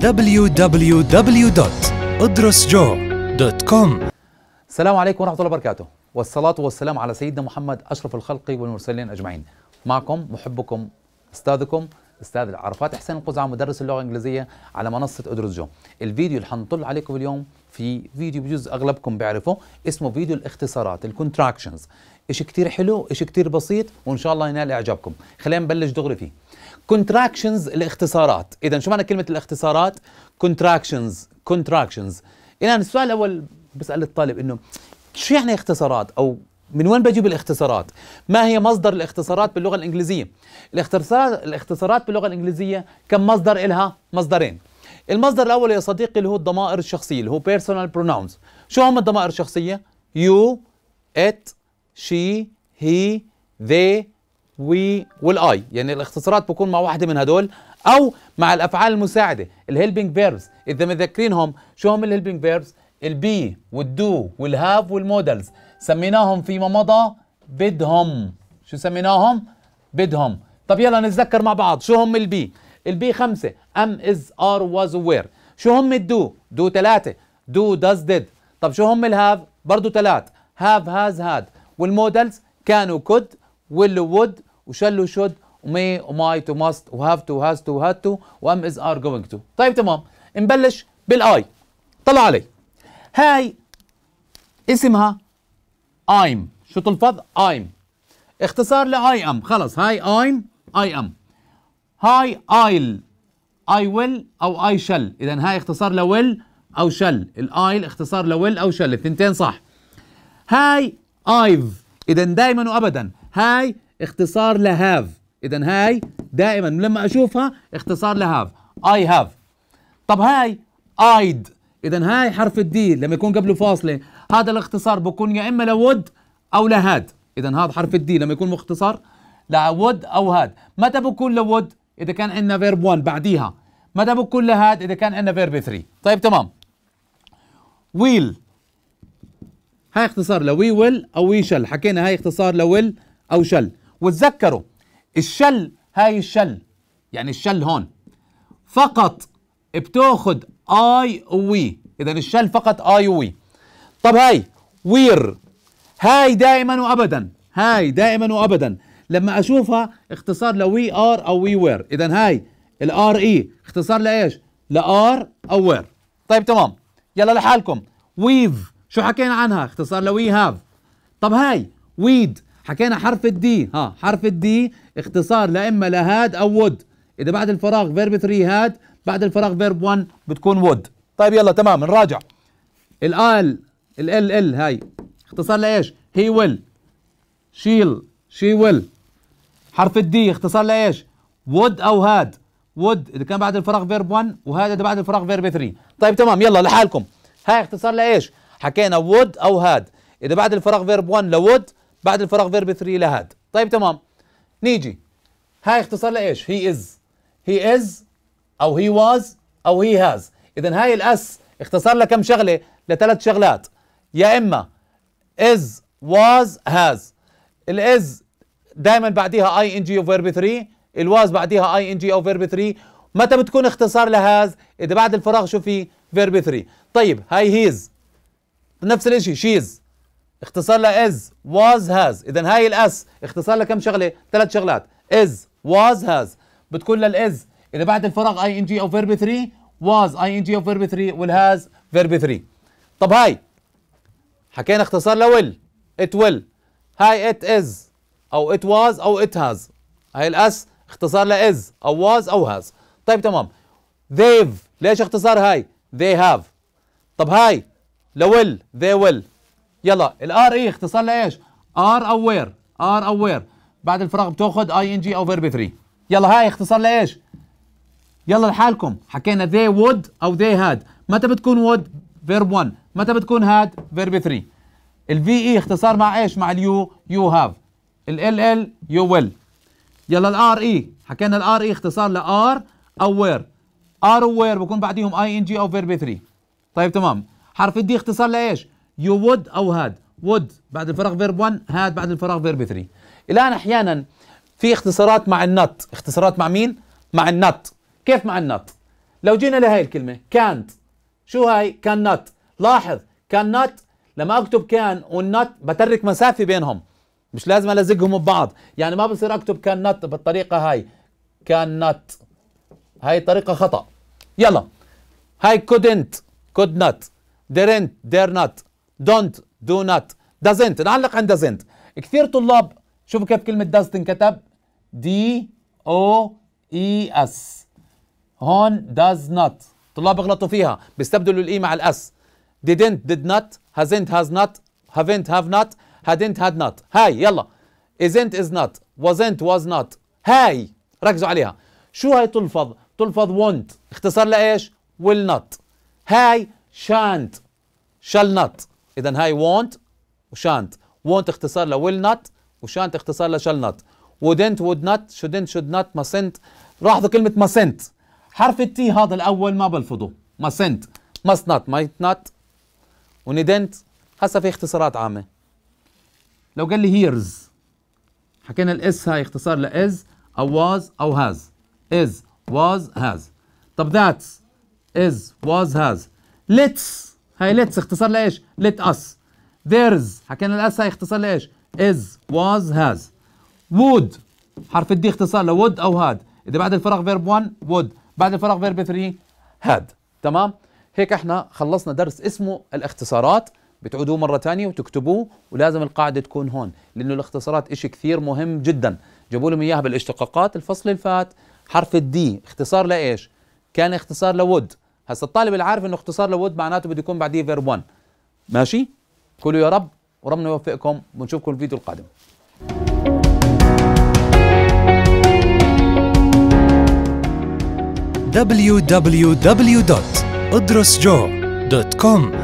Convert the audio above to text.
www.idrisjo.com السلام عليكم ورحمة الله وبركاته والصلاة والسلام على سيدنا محمد أشرف الخلق والمرسلين أجمعين معكم محبكم أستاذكم أستاذ عرفات حسين القزعة مدرس اللغة الإنجليزية على منصة أدرس جو الفيديو اللي حنطل عليكم اليوم في فيديو بجوز أغلبكم بيعرفه اسمه فيديو الاختصارات الكونتراكشنز إشي كتير حلو إشي كتير بسيط وإن شاء الله ينال إعجابكم خلينا نبلش دغري فيه كونتراكشنز الاختصارات إذا شو معنى كلمة الاختصارات كونتراكشنز كونتراكشنز الآن السؤال الأول بسأل الطالب إنه شو يعني اختصارات أو من وين بجيب الاختصارات؟ ما هي مصدر الاختصارات باللغة الإنجليزية؟ الاختصارات الاختصارات باللغة الإنجليزية كم مصدر إلها؟ مصدرين. المصدر الأول يا صديقي اللي هو الضمائر الشخصية اللي هو personal pronouns. شو هم الضمائر الشخصية؟ you, it, شي هي ذي وي والاي يعني الاختصارات بكون مع واحده من هدول او مع الافعال المساعده الهيلبنج فيربس اذا متذكرينهم شو هم الهيلبنج فيربس البي والدو والهاف والمودلز سميناهم فيما مضى بدهم شو سميناهم بدهم طب يلا نتذكر مع بعض شو هم البي البي خمسة ام از ار واز وير شو هم الدو دو ثلاثة دو داز ديد طب شو هم الهاف برضو ثلاث هاف هاز هاد والمودلز كانوا كود ويل وود وشل وشد ومي وماي تو ماست وهاف تو هاز تو هاد تو وام از ار جوينج تو طيب تمام نبلش بالاي طلع علي هاي اسمها ايم شو تلفظ ايم اختصار لاي ام خلص هاي ايم اي ام هاي ايل اي ويل او اي شل اذا هاي اختصار لويل او شل الايل اختصار لويل او شل الثنتين صح هاي ايف اذا دائما وابدا هاي اختصار لهاف اذا هاي دائما لما اشوفها اختصار لهاف اي هاف طب هاي ايد اذا هاي حرف الدي لما يكون قبله فاصله هذا الاختصار بكون يا اما لود او لهاد اذا هذا حرف الدي لما يكون مختصر لود او هاد متى بكون لود اذا كان عندنا فيرب 1 بعديها متى بكون لهاد اذا كان عندنا فيرب 3 طيب تمام ويل هاي اختصار لوي ويل او وي شل حكينا هاي اختصار لويل او شل وتذكروا الشل هاي الشل يعني الشل هون فقط بتاخد اي وي اذا الشل فقط اي وي طب هاي وير هاي دائما وابدا هاي دائما وابدا لما اشوفها اختصار لوي ار او وي وير اذا هاي الار اي اختصار لايش لار او وير طيب تمام يلا لحالكم ويف شو حكينا عنها اختصار لوي هاف طب هاي ويد حكينا حرف الدي ها حرف الدي اختصار لاما لهاد او وود اذا بعد الفراغ فيرب 3 هاد بعد الفراغ فيرب 1 بتكون وود طيب يلا تمام نراجع الال ال ال هاي اختصار لايش هي ويل شيل شي ويل حرف الدي اختصار لايش وود او هاد وود اذا كان بعد الفراغ فيرب 1 وهذا اذا بعد الفراغ فيرب 3 طيب تمام يلا لحالكم هاي اختصار لايش حكينا وود او هاد اذا بعد الفراغ فيرب 1 لود بعد الفراغ فيرب 3 لهاد طيب تمام نيجي هاي اختصار لايش هي از هي از او هي واز او هي هاز اذا هاي الاس اختصار لكم شغله لثلاث شغلات يا اما از واز هاز الاز دائما بعديها اي ان جي او فيرب 3 الواز بعديها اي ان جي او فيرب 3 متى بتكون اختصار لهاز اذا بعد الفراغ شو في فيرب 3 طيب هاي هيز نفس الشيء شيز اختصار لها از واز هاز اذا هاي الاس اختصار لها كم شغله ثلاث شغلات از واز هاز بتكون للاز اذا بعد الفراغ اي ان جي او فيرب 3 واز اي ان جي او فيرب 3 والهاز فيرب 3 طب هاي حكينا اختصار لويل ات ويل هاي ات از او ات واز او ات هاز هاي الاس اختصار لاز او واز او هاز طيب تمام they've ليش اختصار هاي they have طب هاي لويل they ويل يلا الار اي e اختصار لايش؟ ار او وير ار او وير بعد الفراغ بتاخذ اي ان جي او فيرب 3 يلا هاي اختصار لايش؟ يلا لحالكم حكينا they وود او they هاد متى بتكون وود فيرب 1 متى بتكون هاد فيرب 3 الفي اي اختصار مع ايش؟ مع اليو يو هاف ال ال يو ويل يلا الار اي e. حكينا الار اي e اختصار لار او وير ار وير بكون بعديهم اي ان جي او فيرب 3 طيب تمام حرف الدي اختصار لايش؟ يو وود او هاد وود بعد الفراغ فيرب 1 هاد بعد الفراغ فيرب 3 الان احيانا في اختصارات مع النط اختصارات مع مين؟ مع النط كيف مع النط؟ لو جينا لهي الكلمة كانت شو هاي؟ كان نت لاحظ كان نت لما اكتب كان والنت بترك مسافة بينهم مش لازم الزقهم ببعض يعني ما بصير اكتب كان نت بالطريقة هاي كان نت هاي طريقة خطأ يلا هاي كودنت كود نت ديرنت دير نوت دونت دو نوت دازنت نعلق عند دازنت كثير طلاب شوفوا كيف كلمة داز تنكتب دي او اي اس هون داز نوت طلاب بغلطوا فيها بيستبدلوا الاي مع الاس didn't did not hasn't has not haven't have not hadn't had not هاي يلا isn't is not wasn't was not هاي ركزوا عليها شو هاي تلفظ تلفظ want اختصار لايش will not هاي شانت شال نوت اذا هاي وونت وشانت وونت اختصار لويل نوت وشانت اختصار لشال نوت ودنت وود نوت شودنت شود نوت مسنت لاحظوا كلمه مسنت حرف التي هذا الاول ما بلفظه مسنت must not might not وندنت هسه في اختصارات عامه لو قال لي هيرز حكينا الاس هاي اختصار لاز او واز او هاز از واز هاز طب ذاتس از واز هاز ليتس هاي ليتس اختصار لايش؟ ليت اس ذيرز حكينا الاس هاي اختصار لايش؟ از واز هاز وود حرف الدي اختصار لود او هاد اذا بعد الفراغ فيرب 1 وود بعد الفراغ فيرب 3 هاد تمام؟ هيك احنا خلصنا درس اسمه الاختصارات بتعودوه مرة ثانية وتكتبوه ولازم القاعدة تكون هون لأنه الاختصارات شيء كثير مهم جدا جابوا لهم إياها بالاشتقاقات الفصل الفات حرف الدي اختصار لإيش؟ كان اختصار لود هسا الطالب اللي عارف انه اختصار لود معناته بده يكون بعديه فيرب 1 ماشي كلوا يا رب وربنا يوفقكم ونشوفكم الفيديو القادم www.idrusjo.com